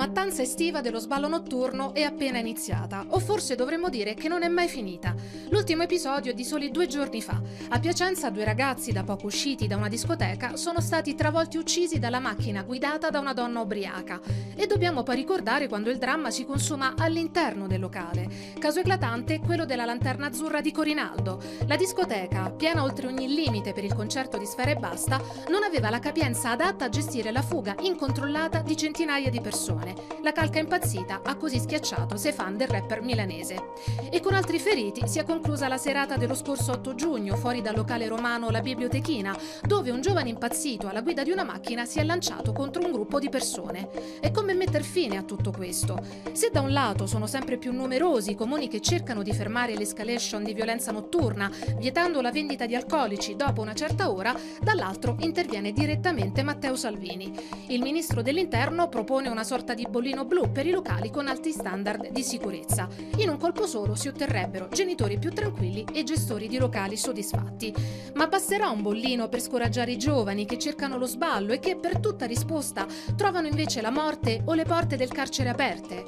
mattanza estiva dello sballo notturno è appena iniziata, o forse dovremmo dire che non è mai finita. L'ultimo episodio è di soli due giorni fa. A Piacenza due ragazzi da poco usciti da una discoteca sono stati travolti uccisi dalla macchina guidata da una donna ubriaca. E dobbiamo poi ricordare quando il dramma si consuma all'interno del locale. Caso eclatante è quello della lanterna azzurra di Corinaldo. La discoteca, piena oltre ogni limite per il concerto di Sfera e Basta, non aveva la capienza adatta a gestire la fuga incontrollata di centinaia di persone. Milane. La calca impazzita ha così schiacciato sei fan del rapper milanese. E con altri feriti si è conclusa la serata dello scorso 8 giugno fuori dal locale romano La Bibliotechina, dove un giovane impazzito alla guida di una macchina si è lanciato contro un gruppo di persone. E come metter fine a tutto questo? Se da un lato sono sempre più numerosi i comuni che cercano di fermare l'escalation di violenza notturna, vietando la vendita di alcolici dopo una certa ora, dall'altro interviene direttamente Matteo Salvini. Il ministro dell'Interno propone una sorta di di bollino blu per i locali con alti standard di sicurezza. In un colpo solo si otterrebbero genitori più tranquilli e gestori di locali soddisfatti. Ma basterà un bollino per scoraggiare i giovani che cercano lo sballo e che per tutta risposta trovano invece la morte o le porte del carcere aperte?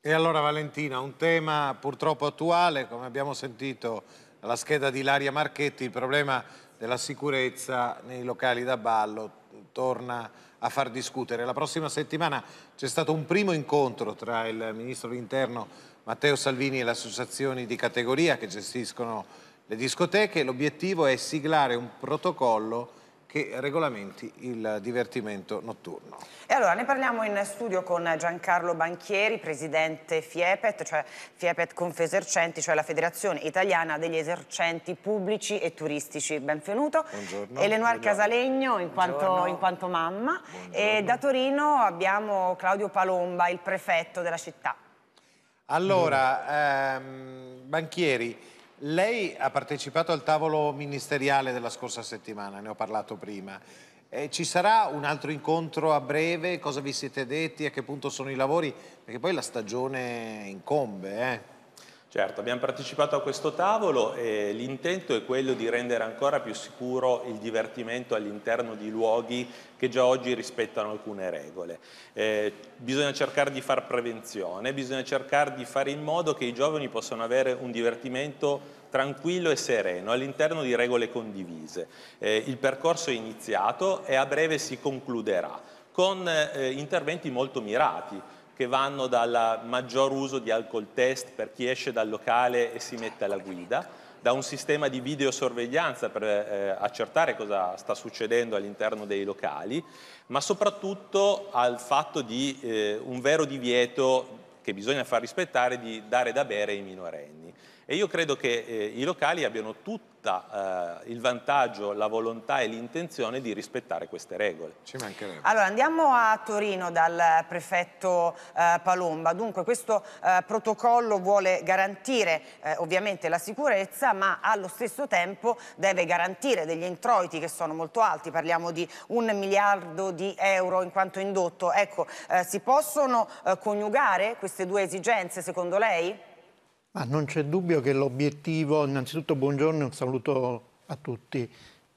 E allora Valentina, un tema purtroppo attuale, come abbiamo sentito dalla scheda di Laria Marchetti, il problema della sicurezza nei locali da ballo torna a far discutere. La prossima settimana c'è stato un primo incontro tra il Ministro dell'Interno Matteo Salvini e le associazioni di categoria che gestiscono le discoteche. L'obiettivo è siglare un protocollo che regolamenti il divertimento notturno. E allora ne parliamo in studio con Giancarlo Banchieri, presidente FIEPET, cioè FIEPET Confesercenti, cioè la Federazione Italiana degli Esercenti Pubblici e Turistici. Benvenuto. Buongiorno. Elenoir Casalegno in quanto, in quanto mamma. Buongiorno. E da Torino abbiamo Claudio Palomba, il prefetto della città. Allora, ehm, Banchieri, lei ha partecipato al tavolo ministeriale della scorsa settimana, ne ho parlato prima. Eh, ci sarà un altro incontro a breve? Cosa vi siete detti? A che punto sono i lavori? Perché poi la stagione incombe, eh? Certo, abbiamo partecipato a questo tavolo e l'intento è quello di rendere ancora più sicuro il divertimento all'interno di luoghi che già oggi rispettano alcune regole. Eh, bisogna cercare di far prevenzione, bisogna cercare di fare in modo che i giovani possano avere un divertimento tranquillo e sereno all'interno di regole condivise. Eh, il percorso è iniziato e a breve si concluderà con eh, interventi molto mirati che vanno dal maggior uso di alcol test per chi esce dal locale e si mette alla guida, da un sistema di videosorveglianza per eh, accertare cosa sta succedendo all'interno dei locali, ma soprattutto al fatto di eh, un vero divieto che bisogna far rispettare di dare da bere ai minorenni. E io credo che eh, i locali abbiano tutta eh, il vantaggio, la volontà e l'intenzione di rispettare queste regole. Ci mancherebbe. Allora andiamo a Torino dal eh, prefetto eh, Palomba. Dunque questo eh, protocollo vuole garantire eh, ovviamente la sicurezza ma allo stesso tempo deve garantire degli introiti che sono molto alti, parliamo di un miliardo di euro in quanto indotto. Ecco, si possono coniugare queste due esigenze secondo lei? Ma non c'è dubbio che l'obiettivo, innanzitutto buongiorno e un saluto a tutti,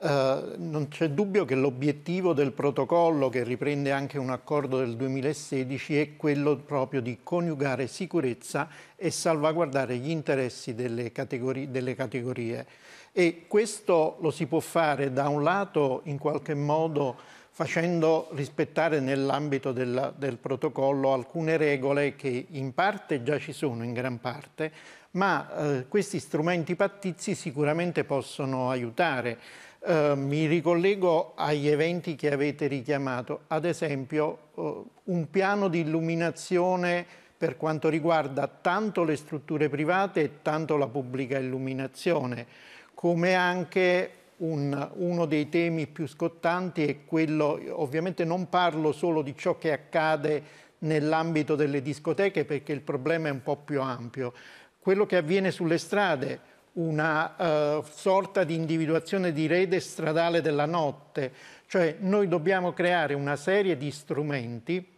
Uh, non c'è dubbio che l'obiettivo del protocollo, che riprende anche un accordo del 2016, è quello proprio di coniugare sicurezza e salvaguardare gli interessi delle, categori delle categorie. E questo lo si può fare da un lato in qualche modo facendo rispettare nell'ambito del protocollo alcune regole che in parte già ci sono, in gran parte, ma eh, questi strumenti pattizi sicuramente possono aiutare. Eh, mi ricollego agli eventi che avete richiamato, ad esempio eh, un piano di illuminazione per quanto riguarda tanto le strutture private e tanto la pubblica illuminazione, come anche un, uno dei temi più scottanti è quello, ovviamente non parlo solo di ciò che accade nell'ambito delle discoteche perché il problema è un po' più ampio, quello che avviene sulle strade, una uh, sorta di individuazione di rete stradale della notte, cioè noi dobbiamo creare una serie di strumenti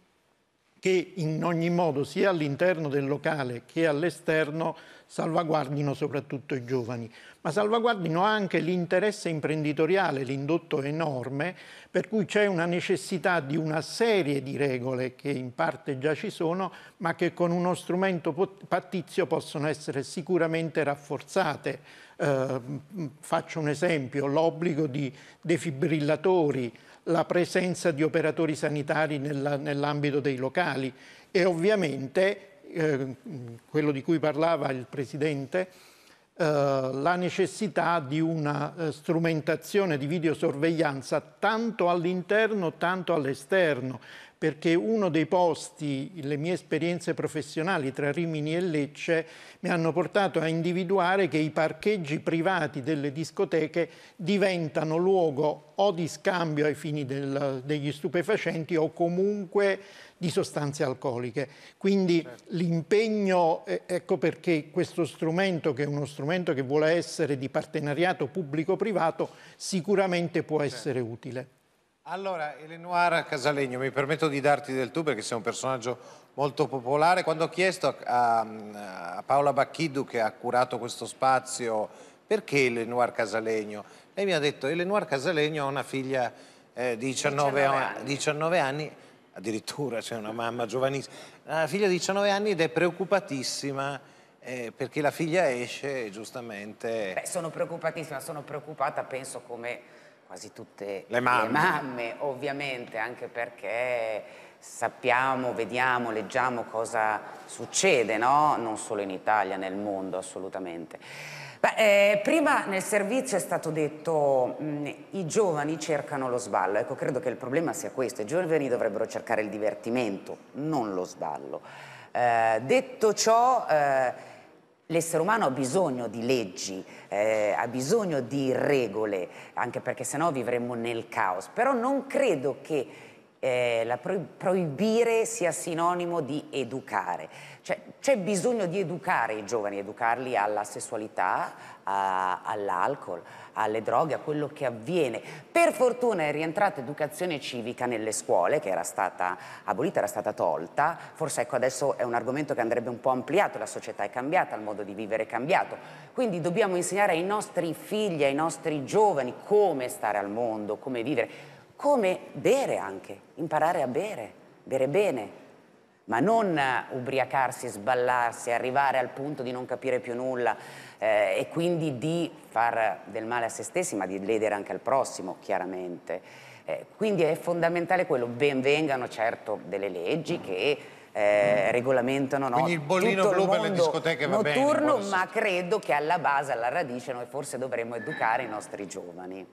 che in ogni modo sia all'interno del locale che all'esterno salvaguardino soprattutto i giovani, ma salvaguardino anche l'interesse imprenditoriale, l'indotto è enorme, per cui c'è una necessità di una serie di regole che in parte già ci sono, ma che con uno strumento pattizio possono essere sicuramente rafforzate. Eh, faccio un esempio, l'obbligo di defibrillatori la presenza di operatori sanitari nell'ambito dei locali e ovviamente, eh, quello di cui parlava il Presidente, eh, la necessità di una eh, strumentazione di videosorveglianza tanto all'interno tanto all'esterno perché uno dei posti, le mie esperienze professionali tra Rimini e Lecce, mi hanno portato a individuare che i parcheggi privati delle discoteche diventano luogo o di scambio ai fini del, degli stupefacenti o comunque di sostanze alcoliche. Quindi certo. l'impegno, eh, ecco perché questo strumento, che è uno strumento che vuole essere di partenariato pubblico-privato, sicuramente può certo. essere utile. Allora, Elenoara Casalegno, mi permetto di darti del tu perché sei un personaggio molto popolare. Quando ho chiesto a, a Paola Bacchiddu che ha curato questo spazio, perché Elenoara Casalegno? Lei mi ha detto, Elenoara Casalegno ha una figlia eh, di 19, 19, anni. 19, anni. addirittura c'è cioè una mamma giovanissima, una figlia di 19 anni ed è preoccupatissima eh, perché la figlia esce e giustamente... Beh, sono preoccupatissima, sono preoccupata, penso come quasi tutte le mamme. le mamme, ovviamente, anche perché sappiamo, vediamo, leggiamo cosa succede, no? non solo in Italia, nel mondo assolutamente. Beh, eh, prima nel servizio è stato detto mh, mm, i giovani cercano lo sballo, ecco credo che il problema sia questo, i giovani dovrebbero cercare il divertimento, non lo sballo. Eh, detto ciò... Eh, L'essere umano ha bisogno di leggi, eh, ha bisogno di regole, anche perché sennò vivremmo nel caos. Però non credo che eh, pro proibire sia sinonimo di educare. Cioè, c'è bisogno di educare i giovani, educarli alla sessualità, all'alcol, alle droghe, a quello che avviene. Per fortuna è rientrata educazione civica nelle scuole, che era stata abolita, era stata tolta. Forse ecco, adesso è un argomento che andrebbe un po' ampliato, la società è cambiata, il modo di vivere è cambiato. Quindi dobbiamo insegnare ai nostri figli, ai nostri giovani come stare al mondo, come vivere, come bere anche, imparare a bere, bere bene ma non eh, ubriacarsi, sballarsi, arrivare al punto di non capire più nulla eh, e quindi di far del male a se stessi, ma di ledere anche al prossimo, chiaramente. Eh, quindi è fondamentale quello, ben vengano certo delle leggi che eh, regolamentano no, il bollino tutto blu per le discoteche va notturno, bene, ma credo che alla base, alla radice, noi forse dovremmo educare i nostri giovani.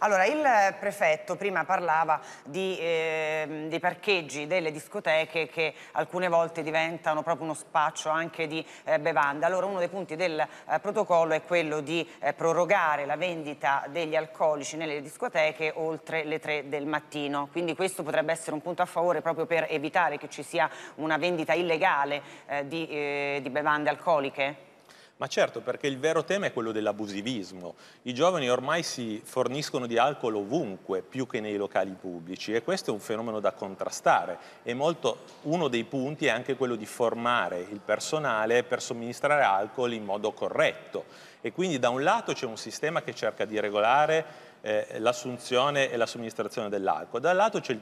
Allora, il prefetto prima parlava di, eh, dei parcheggi delle discoteche che alcune volte diventano proprio uno spaccio anche di eh, bevanda. Allora, uno dei punti del eh, protocollo è quello di eh, prorogare la vendita degli alcolici nelle discoteche oltre le 3 del mattino. Quindi questo potrebbe essere un punto a favore proprio per evitare che ci sia una vendita illegale eh, di, eh, di bevande alcoliche? Ma certo, perché il vero tema è quello dell'abusivismo. I giovani ormai si forniscono di alcol ovunque, più che nei locali pubblici, e questo è un fenomeno da contrastare. E molto, uno dei punti è anche quello di formare il personale per somministrare alcol in modo corretto. E quindi da un lato c'è un sistema che cerca di regolare eh, l'assunzione e la somministrazione dell'alcol, dall'altro c'è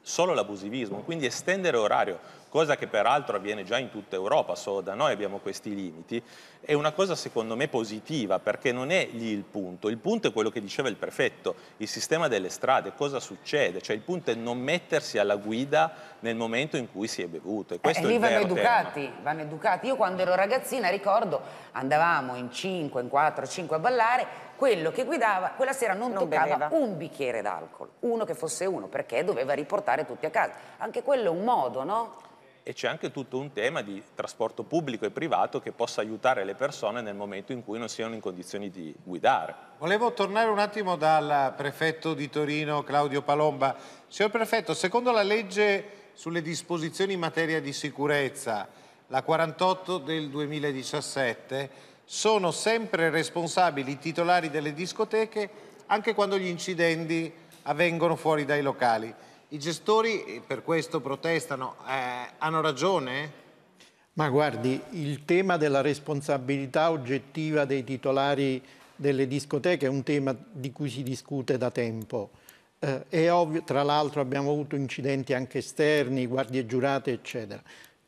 solo l'abusivismo, quindi estendere orario, cosa che peraltro avviene già in tutta Europa, solo da noi abbiamo questi limiti, è una cosa secondo me positiva perché non è lì il punto, il punto è quello che diceva il prefetto, il sistema delle strade, cosa succede, cioè il punto è non mettersi alla guida nel momento in cui si è bevuto e eh, questo eh, è il vero educati, tema. vanno educati, io quando ero ragazzina ricordo andavamo in 5, in 4, 5 a ballare, quello che guidava quella sera non, non toccava beveva. un bicchiere d'alcol, uno che fosse uno, perché doveva riportare tutti a casa. Anche quello è un modo, no? E c'è anche tutto un tema di trasporto pubblico e privato che possa aiutare le persone nel momento in cui non siano in condizioni di guidare. Volevo tornare un attimo dal prefetto di Torino, Claudio Palomba. Signor prefetto, secondo la legge sulle disposizioni in materia di sicurezza, la 48 del 2017, sono sempre responsabili i titolari delle discoteche anche quando gli incidenti avvengono fuori dai locali. I gestori per questo protestano, eh, hanno ragione? Ma guardi, il tema della responsabilità oggettiva dei titolari delle discoteche è un tema di cui si discute da tempo. Eh, è ovvio, tra l'altro abbiamo avuto incidenti anche esterni, guardie giurate, eccetera.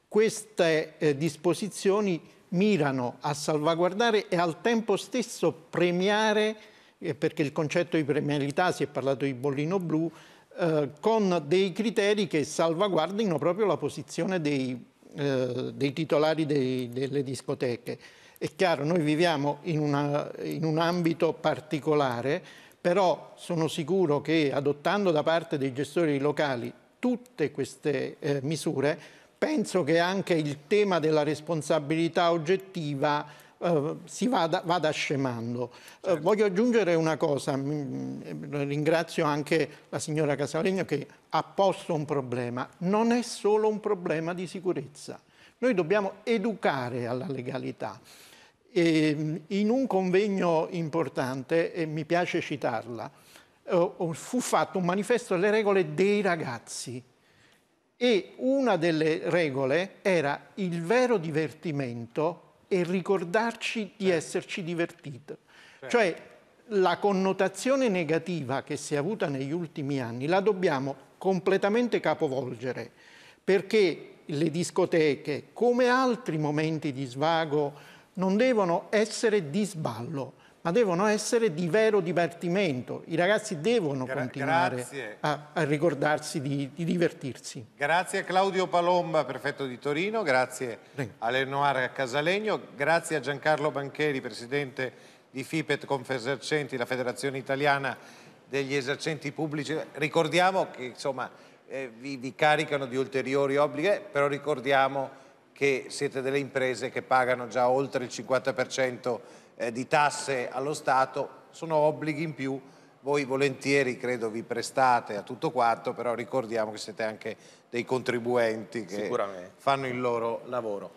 Queste eh, disposizioni mirano a salvaguardare e al tempo stesso premiare, eh, perché il concetto di premialità, si è parlato di bollino blu, eh, con dei criteri che salvaguardino proprio la posizione dei, eh, dei titolari dei, delle discoteche. È chiaro, noi viviamo in, una, in un ambito particolare, però sono sicuro che adottando da parte dei gestori locali tutte queste eh, misure penso che anche il tema della responsabilità oggettiva eh, si vada, vada scemando. Eh, certo. Eh, voglio aggiungere una cosa, mm, eh, ringrazio anche la signora Casalegno che ha posto un problema. Non è solo un problema di sicurezza, noi dobbiamo educare alla legalità. E ehm, in un convegno importante, e mi piace citarla, eh, fu fatto un manifesto alle regole dei ragazzi e una delle regole era il vero divertimento e ricordarci di certo. esserci divertiti. Certo. Cioè la connotazione negativa che si è avuta negli ultimi anni la dobbiamo completamente capovolgere perché le discoteche, come altri momenti di svago, non devono essere di sballo, ma devono essere di vero divertimento. I ragazzi devono Gra continuare a, a, ricordarsi di, di, divertirsi. Grazie a Claudio Palomba, prefetto di Torino, grazie Prego. a Lenoir Casalegno, grazie a Giancarlo Bancheri, presidente di FIPET Confesercenti, la federazione italiana degli esercenti pubblici. Ricordiamo che insomma, eh, vi, vi caricano di ulteriori obblighi, però ricordiamo che siete delle imprese che pagano già oltre il 50% eh, di tasse allo Stato, sono obblighi in più. Voi volentieri credo vi prestate a tutto quanto, però ricordiamo che siete anche dei contribuenti che fanno il loro lavoro.